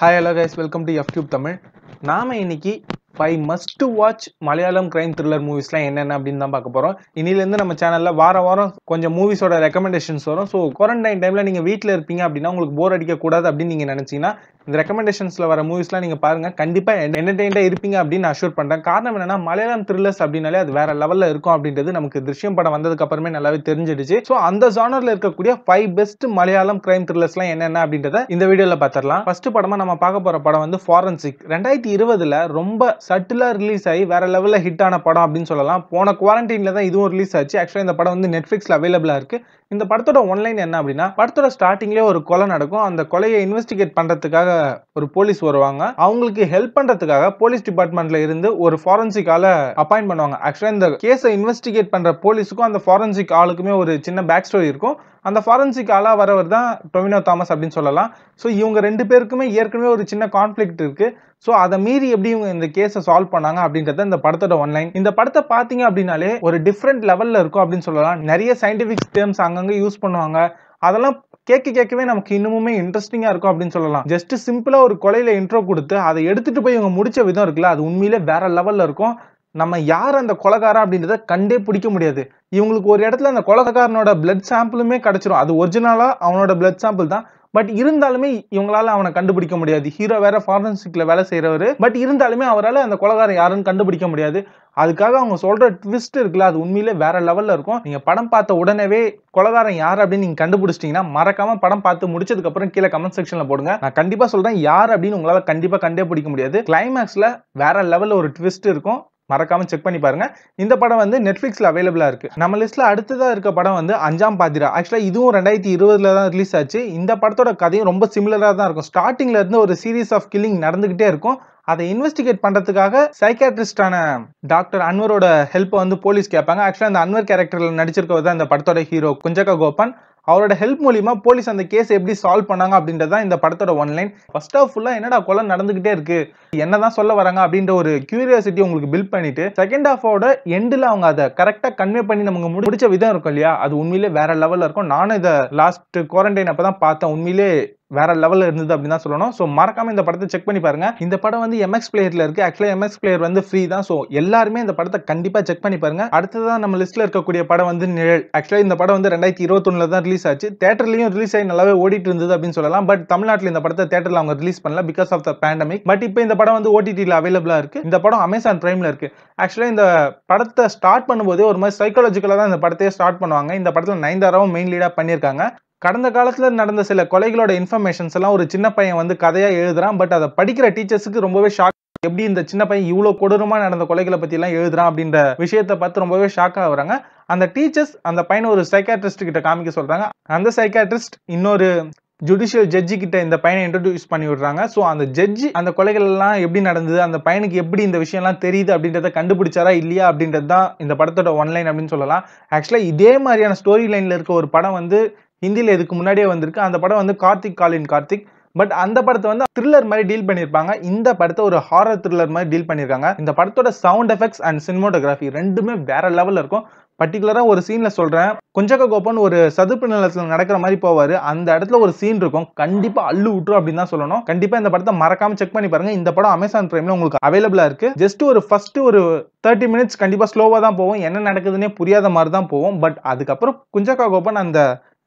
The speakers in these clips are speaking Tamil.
hi hello guys welcome to FTube Tamil நாம் இன்னைக்கு five must watch Malayalam crime thriller மூவிஸ்லாம் என்னென்ன அப்படின்னு தான் பார்க்க போகிறோம் இன்னிலேருந்து நம்ம சேனலில் வார வாரம் கொஞ்சம் மூவிஸோட ரெக்கமெண்டேஷன்ஸ் வரும் ஸோ குவாரண்டைன் டைமில் நீங்கள் வீட்டில் இருப்பீங்க அப்படின்னா உங்களுக்கு போர் அடிக்கக்கூடாது அப்படின்னு நீங்கள் நினச்சிங்கன்னா இந்த ரெக்கமெண்டேஷன்ஸில் வர மூவிஸ்லாம் நீங்கள் பாருங்கள் கண்டிப்பாக என்டர்டெயின்டாக இருப்பீங்க அப்படின்னு அஷூர் பண்ணுறேன் காரணம் என்னன்னா மலையாளம் த்ரில்லர்ஸ் அப்படின்னாலே அது வேற லெவலில் இருக்கும் அப்படின்றது நமக்கு திருஷ்யம் படம் வந்ததுக்கு அப்புறமே நல்லாவே தெரிஞ்சிடுச்சு ஸோ அந்த ஜானரில் இருக்கக்கூடிய ஃபைவ் பெஸ்ட் மலையாளம் கிரைம் த்ரில்லர்ஸ்லாம் என்னென்ன அப்படின்றத இந்த வீடியோவில் பார்த்துடலாம் ஃபர்ஸ்ட் படமாக நம்ம பார்க்க போகிற படம் வந்து ஃபாரன்சிக் ரெண்டாயிரத்தி இருபதில் ரொம்ப சட்டிலாக ரிலீஸ் ஆகி வேற லெவலில் ஹிட் ஆன படம் அப்படின்னு சொல்லலாம் போன குவாரண்டைனில் தான் இதுவும் ரிலீஸ் ஆச்சு ஆக்சுவலாக இந்த படம் வந்து நெட்ஃப்ளிக்ஸில் அவைலபிளாக இருக்குது இந்த படத்தோட ஒன்லைன் என்ன அப்படின்னா படத்தோட ஸ்டார்டிங்லேயே ஒரு கொலை நடக்கும் அந்த கொலையை இன்வெஸ்டிகேட் பண்ணுறதுக்காக ஒரு போலீஸ் வருவாங்க அவங்களுக்கு ஹெல்ப் பண்றதுக்காக போலீஸ் டிபார்ட்மெண்ட்ல இருந்து ஒரு ஃபாரன்சிக் ஆள அப்பாயிண்ட் பண்ணுவாங்க ஆக்சுவலா இந்த கேஸை இன்வெஸ்டிகேட் பண்ற போலீஸுக்கும் அந்த ஃபாரன்சிக் ஆளுக்குமே ஒரு சின்ன பேக் ஸ்டோரி இருக்கும் அந்த ஃபாரன்சிக் ஆளா வரவர் தான் டொமினோ தாமஸ் அப்படின்னு சொல்லலாம் ஸோ இவங்க ரெண்டு பேருக்குமே ஏற்கனவே ஒரு சின்ன கான்ஃப்ளிக்ட் இருக்கு ஸோ அதை மீறி எப்படி இவங்க இந்த கேஸை சால்வ் பண்ணாங்க அப்படின்றத இந்த படத்தோட ஒன்லைன் இந்த படத்தை பார்த்தீங்க அப்படின்னாலே ஒரு டிஃப்ரெண்ட் லெவலில் இருக்கும் அப்படின்னு சொல்லலாம் நிறைய சயின்டிபிக் டேர்ம்ஸ் அங்கங்கே யூஸ் பண்ணுவாங்க அதெல்லாம் கேட்க கேட்கவே நமக்கு இன்னமுமே இன்ட்ரெஸ்டிங்காக இருக்கும் அப்படின்னு சொல்லலாம் ஜஸ்ட் சிம்பிளாக ஒரு கொலையில் இன்ட்ரோ கொடுத்து அதை எடுத்துகிட்டு போய் இவங்க முடிச்ச விதம் இருக்குல்ல அது உண்மையிலே வேற லெவலில் இருக்கும் நம்ம யார் அந்த கொலகாரம் அப்படின்றத கண்டே பிடிக்க முடியாது இவங்களுக்கு ஒரு இடத்துல அந்த கொலகாரனோட பிளட் சாம்பிளுமே கிடச்சிரும் அது ஒரிஜினலாக அவனோட பிளட் சாம்பிள் தான் பட் இருந்தாலுமே இவங்களால அவனை கண்டுபிடிக்க முடியாது ஹீரோ வேற ஃபாரன்சிக்ல வேலை செய்கிறவர் பட் இருந்தாலுமே அவரால் அந்த கொலகாரம் யாருன்னு கண்டுபிடிக்க முடியாது அதுக்காக அவங்க சொல்ற ட்விஸ்ட் இருக்குல்ல அது உண்மையிலே வேற லெவல்ல இருக்கும் நீங்க படம் பார்த்த உடனே கொலகாரன் யார் அப்படின்னு நீங்க கண்டுபிடிச்சிட்டீங்கன்னா மறக்காம படம் பார்த்து முடிச்சதுக்கு அப்புறம் கீழே கமெண்ட் செக்ஷன்ல போடுங்க நான் கண்டிப்பா சொல்றேன் யார் அப்படின்னு உங்களால கண்டிப்பா கண்டே பிடிக்க முடியாது கிளைமேக்ஸ்ல வேற லெவல்ல ஒரு ட்விஸ்ட் இருக்கும் மறக்காமல் செக் பண்ணி பாருங்கள் இந்த படம் வந்து நெட்ஃப்ளிக்ஸில் அவைலபிளாக இருக்குது நம்ம லிஸ்ட்டில் அடுத்ததாக இருக்க படம் வந்து அஞ்சாம் பாத்திரா ஆக்சுவலாக இதுவும் ரெண்டாயிரத்தி இருபதுல தான் ரிலீஸ் ஆச்சு இந்த படத்தோட கதையும் ரொம்ப சிமிலராக தான் இருக்கும் ஸ்டார்டிங்கில் இருந்து ஒரு சீரீஸ் ஆஃப் கில்லிங் நடந்துக்கிட்டே இருக்கும் அதை இன்வெஸ்டிகேட் பண்ணுறதுக்காக சைக்காட்ரிஸ்டான டாக்டர் அன்வரோட ஹெல்ப்பை வந்து போலீஸ் கேட்பாங்க ஆக்சுவலாக அந்த அன்வர் கேரக்டரில் நடிச்சிருக்கிறது தான் இந்த படத்தோட ஹீரோ குஞ்சக கோபன் அவரோட ஹெல்ப் மூலியமா போலீஸ் அந்த கேஸ் எப்படி சால்வ் பண்ணாங்க அப்படின்றது தான் இந்த படத்தோட ஒன்லைன் ஃபர்ஸ்ட் ஆஃப் ஃபுல்லாக என்னடா கொலை நடந்துகிட்டே இருக்கு என்னதான் சொல்ல வராங்க அப்படின்ற ஒரு கியூரியாசிட்டி உங்களுக்கு பில்ட் பண்ணிட்டு செகண்ட் ஹாஃபோட எண்டில் அவங்க அதை கரெக்டாக கன்வே பண்ணி நமக்கு முடிச்ச விதம் இருக்கும் இல்லையா அது உண்மையிலே வேற லெவலில் இருக்கும் நானும் இதை லாஸ்ட் குவாரண்டைன் அப்போ தான் பார்த்தேன் உண்மையிலே வேற லெவலில் இருந்தது அப்படின்னு தான் சொல்லணும் ஸோ மறக்காம இந்த படத்தை செக் பண்ணி பாருங்க இந்த படம் வந்து எம்எக்ஸ் பிளேயர்ல இருக்கு ஆக்சுவலா எம்எஸ் பிளேயர் வந்து ஃப்ரீ தான் ஸோ எல்லாருமே இந்த படத்தை கண்டிப்பா செக் பண்ணி பாருங்க அடுத்ததான் நம்ம லிஸ்ட்ல இருக்கக்கூடிய படம் வந்து நிழல் ஆக்சுவலாக இந்த படம் வந்து ரெண்டாயிரத்தி இருபத்தொன்னுல தான் ரிலீஸ் ஆச்சு தேட்டர்லையும் ரிலீஸ் ஆகி நல்லாவே ஓடிட்டு இருந்தது அப்படின்னு சொல்லலாம் பட் தமிழ்நாட்டில் இந்த படத்தை தேட்டர்ல அவங்க ரிலீஸ் பண்ணல because of the pandemic but இப்போ இந்த படம் வந்து ஓடிடியில் அவைலபிளா இருக்கு இந்த படம் அமேசான் பிரைம்ல இருக்கு ஆக்சுவலாக இந்த படத்தை ஸ்டார்ட் பண்ணும்போது ஒரு மாதிரி சைக்காலஜிக்கலாக தான் இந்த படத்தையே ஸ்டார்ட் பண்ணுவாங்க இந்த படத்தில் நயன்தாராவும் மெயின் லீடாக பண்ணியிருக்காங்க கடந்த காலத்தில் நடந்த சில கொலைகளோட இன்ஃபர்மேஷன்ஸ் எல்லாம் ஒரு சின்ன பையன் வந்து கதையாக எழுதுறான் பட் அதை படிக்கிற டீச்சர்ஸுக்கு ரொம்பவே ஷாக் எப்படி இந்த சின்ன பையன் இவ்வளோ கொடூரமாக நடந்த கொலைகளை பற்றிலாம் எழுதுறான் அப்படின்ற விஷயத்தை பார்த்து ரொம்பவே ஷாக் ஆகுறாங்க அந்த டீச்சர்ஸ் அந்த பையனை ஒரு சைக்காட்ரிஸ்ட் கிட்ட காமிக்க சொல்கிறாங்க அந்த சைக்காட்ரிஸ்ட் இன்னொரு ஜுடிஷியல் ஜட்ஜி கிட்ட இந்த பையனை இன்ட்ரடியூஸ் பண்ணி விடுறாங்க ஸோ அந்த ஜட்ஜி அந்த கொலைகள் எல்லாம் எப்படி நடந்தது அந்த பையனுக்கு எப்படி இந்த விஷயம்லாம் தெரியுது அப்படின்றத கண்டுபிடிச்சாரா இல்லையா அப்படின்றது தான் இந்த படத்தோட ஒன்லைன் அப்படின்னு சொல்லலாம் ஆக்சுவலாக இதே மாதிரியான ஸ்டோரி லைனில் இருக்க ஒரு படம் வந்து ஹிந்தியில் இதுக்கு முன்னாடியே வந்திருக்கு அந்த படம் வந்து கார்த்திக் காலின் கார்த்திக் பட் அந்த படத்தை வந்து த்ரில்லர் மாதிரி டீல் பண்ணியிருப்பாங்க இந்த படத்தை ஒரு ஹாரர் த்ரில்லர் மாதிரி டீல் பண்ணியிருக்காங்க இந்த படத்தோட சவுண்ட் எஃபெக்ட்ஸ் அண்ட் சினிமோட்டோகிராஃபி ரெண்டுமே வேற லெவலில் இருக்கும் பர்டிகுலராக ஒரு சீனில் சொல்கிறேன் கொஞ்சக்க கோப்பன் ஒரு சதுப்பு நிலத்தில் நடக்கிற மாதிரி போவார் அந்த இடத்துல ஒரு சீன் இருக்கும் கண்டிப்பாக அள்ளு விட்டுரும் அப்படின்னு தான் சொல்லணும் கண்டிப்பாக இந்த படத்தை மறக்காமல் செக் பண்ணி பாருங்க இந்த படம் அமேசான் பிரைமில் உங்களுக்கு அவைலபிளாக இருக்குது ஜஸ்ட் ஒரு ஃபர்ஸ்ட் ஒரு தேர்ட்டி மினிட்ஸ் கண்டிப்பாக ஸ்லோவாக தான் போவோம் என்ன நடக்குதுன்னே புரியாத மாதிரி தான் போவோம் பட் அதுக்கப்புறம் குஞ்சக்கா கோப்பன் அந்த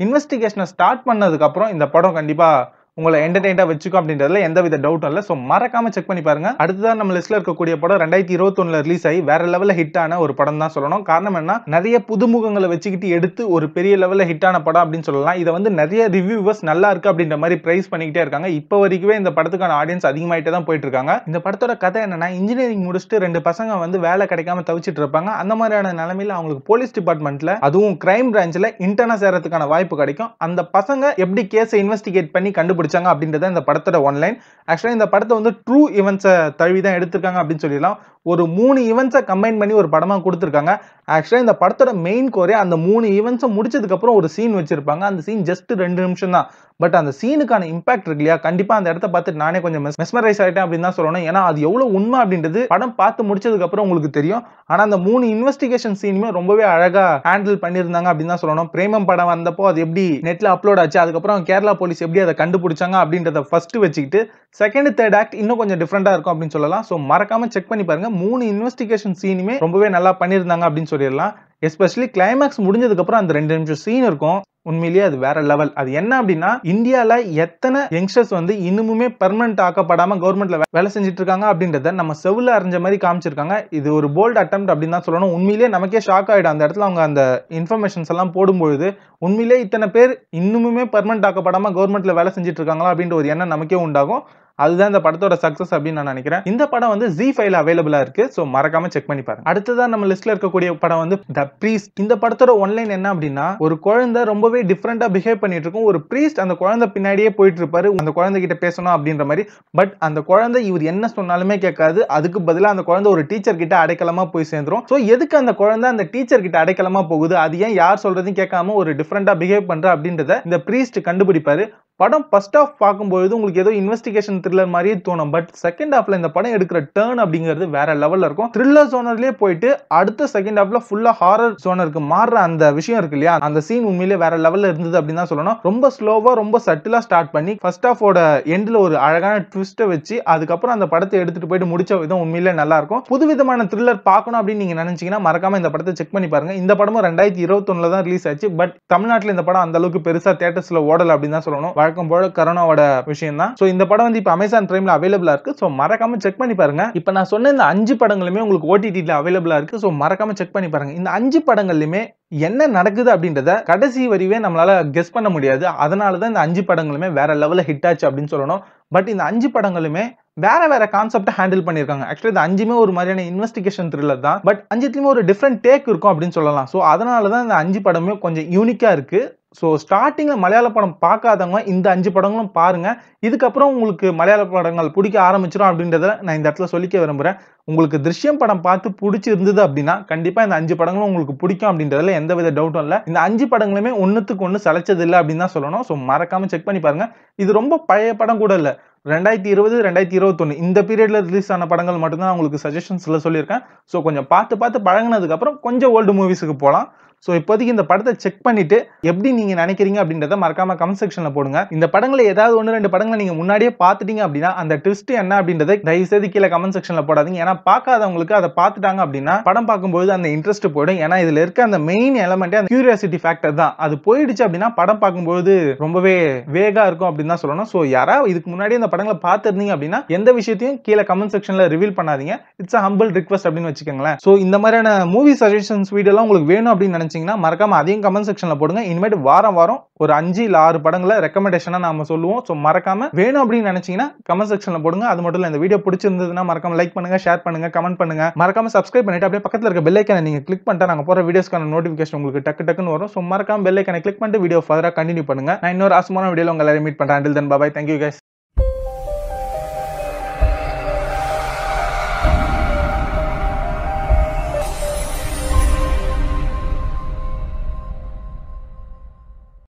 இன்வெஸ்டிகேஷனை ஸ்டார்ட் பண்ணதுக்கப்புறம் இந்த படம் கண்டிப்பாக உங்களை என்டர்டைன்டாக வச்சுக்கும் அப்படின்றதுல எந்த வித டவுட்டும் இல்லை ஸோ மறக்காம செக் பண்ணி பாருங்க அடுத்ததான் நம்ம லிஸ்ட்ல இருக்கக்கூடிய படம் ரெண்டாயிரத்தி இருபத்தி ஒண்ணுல ரிலீஸ் ஆகி வேற லெவலில் ஹிட்டான ஒரு படம் தான் சொல்லணும் காரணம் என்ன நிறைய புதுமுகங்களை வச்சுக்கிட்டு எடுத்து ஒரு பெரிய லெவலில் ஹிட்டான படம் அப்படின்னு சொல்லலாம் இதை வந்து நிறைய ரிவ்யூவர்ஸ் நல்லா இருக்கு அப்படின்ற மாதிரி பிரைஸ் பண்ணிக்கிட்டே இருக்காங்க இப்போ வரைக்குமே இந்த படத்துக்கான ஆடியன்ஸ் அதிகமாயிட்டே தான் போயிட்டு இருக்காங்க இந்த படத்தோட கதை என்னன்னா இன்ஜினியரிங் முடிச்சுட்டு ரெண்டு பசங்க வந்து வேலை கிடைக்காம தவிச்சிட்டு இருப்பாங்க அந்த மாதிரியான நிலைமையில அவங்களுக்கு போலீஸ் டிபார்ட்மெண்ட்ல அதுவும் கிரைம் பிரான்ச்ல இன்டர்னா சேரத்துக்கான வாய்ப்பு கிடைக்கும் அந்த பசங்க எப்படி கேஸை இன்வெஸ்டிகேட் பண்ணி கண்டுபிடிச்சு பிடிச்சாங்க அப்படின்றத இந்த படத்தோட ஒன்லைன் ஆக்சுவலாக இந்த படத்தை வந்து ட்ரூ ஈவெண்ட்ஸை தழுவி தான் எடுத்திருக்காங்க அப்படின்னு சொல்லிடலாம் ஒரு மூணு ஈவெண்ட்ஸை கம்பைன் பண்ணி ஒரு படமாக கொடுத்துருக்காங்க ஆக்சுவலாக இந்த படத்தோட மெயின் கோரே அந்த மூணு ஈவெண்ட்ஸை முடிச்சதுக்கப்புறம் ஒரு சீன் வச்சிருப்பாங்க அந்த சீன் ஜஸ்ட் ரெண்டு நிமிஷம் தான் பட் அந்த சீனுக்கான இம்பாக்ட் இருக்கு இல்லையா கண்டிப்பாக அந்த இடத்த பார்த்துட்டு நானே கொஞ்சம் மெஸ்மரைஸ் ஆகிட்டேன் அப்படின்னு தான் சொல்லணும் ஏன்னா அது எவ்வளோ உண்மை அப்படின்றது படம் பார்த்து முடிச்சதுக்கப்புறம் உங்களுக்கு தெரியும் ஆனால் அந்த மூணு இன்வெஸ்டிகேஷன் சீனுமே ரொம்பவே அழகாக ஹேண்டில் பண்ணியிருந்தாங்க அப்படின்னு தான் சொல்லணும் பிரேமம் படம் வந்தப்போ அது எப்படி நெட்டில் அப்லோட் ஆச்சு அதுக்கப்புறம் கேரளா போலீஸ் எப்படி அதை கண்டுபிடிச்சாங்க அப்படின்றத ஃபர்ஸ்ட் வச்சுக்கிட்டு செகண்ட் தேர்ட் ஆக்ட் இன்னும் கொஞ்சம் டிஃப்ரெண்ட்டாக இருக்கும் அப்படின்னு சொல்லலாம் ஸோ மறக்காமல் செக் பண்ணி பாருங்கள் மூணு இன்வெஸ்டிகேஷன் சீனுமே ரொம்பவே நல்லா பண்ணியிருந்தாங்க அப்படின்னு சொல்லிடலாம் எஸ்பெஷலி கிளைமேக்ஸ் முடிஞ்சதுக்கப்புறம் அந்த ரெண்டு நிமிஷம் சீன் இருக்கும் உண்மையிலேயே அது வேற லெவல் அது என்ன அப்படின்னா இந்தியாவில் எத்தனை யங்ஸ்டர்ஸ் வந்து இன்னுமுமே பெர்மனன்ட் ஆக்கப்படாம கவர்மெண்ட்ல வேலை செஞ்சுட்டு இருக்காங்க அப்படின்றத நம்ம செவில் அறிஞ்ச மாதிரி காமிச்சிருக்காங்க இது ஒரு போல்ட் அட்டம் அப்படின்னு தான் சொல்லணும் உண்மையிலேயே நமக்கே ஷாக் ஆகிடும் அந்த இடத்துல அவங்க அந்த இன்ஃபர்மேஷன்ஸ் எல்லாம் போடும்பொழுது உண்மையிலே இத்தனை பேர் இன்னுமுமே பெர்மனன்ட் ஆக்கப்படாம கவர்மெண்ட்ல வேலை செஞ்சுட்டு இருக்காங்களா அப்படின்ற ஒரு எண்ணம் நமக்கே உண்டாகும் அதுதான் இந்த படத்தோட சக்ஸஸ் அப்படின்னு நான் நினைக்கிறேன் இந்த படம் வந்து ஜி ஃபைல அவைலபிளா இருக்கு ஸோ மறக்காம செக் பண்ணி பாருங்க அடுத்ததான் நம்ம லிஸ்ட்ல இருக்கக்கூடிய படம் வந்து த பிரீஸ்ட் இந்த படத்தோட ஒன்லைன் என்ன அப்படின்னா ஒரு குழந்தை ரொம்பவே டிஃப்ரெண்டா பிஹேவ் பண்ணிட்டு இருக்கும் ஒரு ப்ரீஸ்ட் அந்த குழந்தை பின்னாடியே போயிட்டு இருப்பாரு அந்த குழந்தை கிட்ட பேசணும் அப்படின்ற மாதிரி பட் அந்த குழந்தை இவர் என்ன சொன்னாலுமே கேட்காது அதுக்கு பதிலாக அந்த குழந்தை ஒரு டீச்சர் கிட்ட அடைக்கலமா போய் சேர்ந்துரும் ஸோ எதுக்கு அந்த குழந்தை அந்த டீச்சர் கிட்ட அடைக்கலமா போகுது அது ஏன் யார் சொல்றதையும் கேட்காம ஒரு டிஃப்ரெண்டா பிஹேவ் பண்ற அப்படின்றத இந்த பிரீஸ்ட் கண்டுபிடிப்பாரு படம் ஃபர்ஸ்ட் ஆஃப் பார்க்கும்போது உங்களுக்கு ஏதோ இன்வெஸ்டிகேஷன் த்ரில்லர் மாதிரியே தோணும் பட் செகண்ட் ஹாஃப்ல இந்த படம் எடுக்கிற டேர்ன் அப்படிங்கிறது வேற லெவல்ல இருக்கும் த்ரில்லர் சோனர்லயே போயிட்டு அடுத்த செகண்ட் ஹாஃப்ல ஃபுல்லா ஹாரர் சோனருக்கு மாறுற அந்த விஷயம் இருக்கு இல்லையா அந்த சீன் உண்மையிலேயே வேற லெவல்ல இருந்தது அப்படின்னு தான் சொல்லணும் ரொம்ப ஸ்லோவா ரொம்ப சட்டிலா ஸ்டார்ட் பண்ணி ஃபர்ஸ்ட் ஹாஃபோட எண்ட்ல ஒரு அழகான ட்விஸ்ட வச்சு அதுக்கப்புறம் அந்த படத்தை எடுத்துட்டு போயிட்டு முடிச்ச விதம் உண்மையிலே நல்லா இருக்கும் புதுவிதமான த்ரில்லர் பார்க்கணும் அப்படின்னு நீங்க நினைச்சீங்கன்னா மறக்காம இந்த படத்தை செக் பண்ணி பாருங்க இந்த படமும் ரெண்டாயிரத்தி இருபத்தொன்னுல தான் ரிலீஸ் ஆச்சு பட் தமிழ்நாட்டில் இந்த படம் அந்த அளவுக்கு பெருசா தேட்டர்ஸ்ல ஓடல அப்படின்னு தான் சொல்லணும் வழக்கம் போல கரோனாவோட விஷயம் தான் ஸோ இந்த படம் வந்து இப்போ அமேசான் பிரைமில் அவைலபிளாக இருக்குது ஸோ மறக்காமல் செக் பண்ணி பாருங்கள் இப்போ நான் சொன்ன இந்த அஞ்சு படங்களுமே உங்களுக்கு ஓடிடியில் அவைலபிளாக இருக்குது ஸோ மறக்காமல் செக் பண்ணி பாருங்கள் இந்த அஞ்சு படங்கள்லையுமே என்ன நடக்குது அப்படின்றத கடைசி வரிவே நம்மளால் கெஸ் பண்ண முடியாது அதனால தான் இந்த அஞ்சு படங்களுமே வேற லெவலில் ஹிட் ஆச்சு அப்படின்னு சொல்லணும் பட் இந்த அஞ்சு படங்களுமே வேற வேற கான்செப்டை ஹேண்டில் பண்ணியிருக்காங்க ஆக்சுவலி இது அஞ்சுமே ஒரு மாதிரியான இன்வெஸ்டிகேஷன் த்ரில்லர் தான் பட் அஞ்சுத்துலேயுமே ஒரு டிஃப்ரெண்ட் டேக் இருக்கும் அப்படின்னு சொல்லலாம் ஸோ அதனால தான் இந்த அஞ்சு படமே கொஞ்சம் யூனிக்காக இருக்குது ஸோ ஸ்டார்டிங்கில் மலையாள படம் பார்க்காதவங்க இந்த அஞ்சு படங்களும் பாருங்கள் இதுக்கப்புறம் உங்களுக்கு மலையாள படங்கள் பிடிக்க ஆரம்பிச்சிடும் அப்படின்றத நான் இந்த இடத்துல சொல்லிக்க விரும்புகிறேன் உங்களுக்கு திருஷ்யம் படம் பார்த்து பிடிச்சிருந்தது அப்படின்னா கண்டிப்பாக இந்த அஞ்சு படங்களும் உங்களுக்கு பிடிக்கும் அப்படின்றதில் எந்த வித டவுட்டும் இல்லை இந்த அஞ்சு படங்களுமே ஒன்றுத்துக்கு ஒன்று சலைச்சது இல்லை அப்படின்னு தான் சொல்லணும் ஸோ மறக்காமல் செக் பண்ணி பாருங்கள் இது ரொம்ப பழைய படம் கூட இல்லை ரெண்டாயிரத்தி இருபது ரெண்டாயிரத்தி இருபத்தொன்று இந்த பீரியடில் ரிலீஸ் ஆன படங்கள் மட்டும்தான் உங்களுக்கு சஜஷன்ஸில் சொல்லியிருக்கேன் ஸோ கொஞ்சம் பார்த்து பார்த்து பழகினதுக்கப்புறம் கொஞ்சம் ஓல்டு மூவிஸுக்கு போகலாம் ஸோ இப்போதைக்கு இந்த படத்தை செக் பண்ணிட்டு எப்படி நீங்க நினைக்கிறீங்க அப்படின்றத மறக்காம கமெண்ட் செக்ஷன்ல போடுங்க இந்த படங்களை ஏதாவது ஒன்று ரெண்டு படங்களை நீங்க முன்னாடியே பார்த்துட்டீங்க அப்படின்னா அந்த ட்விஸ்ட் என்ன அப்படின்றத தயவு செய்து கீழே கமெண்ட் செக்ஷன்ல போடாதீங்க ஏன்னா பார்க்காதவங்களுக்கு அதை பார்த்துட்டாங்க அப்படின்னா படம் பார்க்கும்போது அந்த இன்ட்ரெஸ்ட் போயிடும் ஏன்னா இதுல இருக்க அந்த மெயின் எலமெண்ட்டே அந்த கியூரியாசிட்டி ஃபேக்டர் தான் அது போயிடுச்சு அப்படின்னா படம் பார்க்கும்போது ரொம்பவே வேகா இருக்கும் அப்படின்னு தான் சொல்லணும் ஸோ யாராவது இதுக்கு முன்னாடி அந்த படங்களை பார்த்துருந்தீங்க அப்படின்னா எந்த விஷயத்தையும் கீழே கமெண்ட் செக்ஷன்ல ரிவீல் பண்ணாதீங்க இட்ஸ் அ ஹம்பிள் ரிக்வஸ்ட் அப்படின்னு வச்சுக்கோங்களேன் ஸோ இந்த மாதிரியான மூவி சஜஷன்ஸ் வீடியோலாம் உங்களுக்கு வேணும் அப்படின்னு நினச்சிங்கன்னா மறக்காமல் அதையும் கமெண்ட் செக்ஷனில் போடுங்க இனிமேட்டு வாரம் வாரம் ஒரு அஞ்சு இல்லை ஆறு படங்களை ரெக்கமெண்டேஷனாக நாம சொல்லுவோம் ஸோ மறக்காமல் வேணும் அப்படின்னு நினச்சிங்கன்னா கமெண்ட் செக்ஷனில் போடுங்க அது மட்டும் இல்லை இந்த வீடியோ பிடிச்சிருந்ததுன்னா மறக்காம லைக் பண்ணுங்க ஷேர் பண்ணுங்கள் கமெண்ட் பண்ணுங்க மறக்காம சப்ஸ்கிரைப் பண்ணிவிட்டு அப்படியே பக்கத்தில் இருக்க பெல்லைக்கனை நீங்கள் கிளிக் பண்ணிட்டு நாங்கள் போகிற வீடியோஸ்க்கான நோட்டிஃபிகேஷன் உங்களுக்கு டக்கு டக்குன்னு வரும் ஸோ மறக்காமல் பெல்லைக்கனை கிளிக் பண்ணிட்டு வீடியோ ஃபர்தராக கண்டினியூ பண்ணுங்க நான் இன்னொரு ஆசமான வீடியோவில் உங்களை மீட் பண்ணுறேன் until then bye bye thank you guys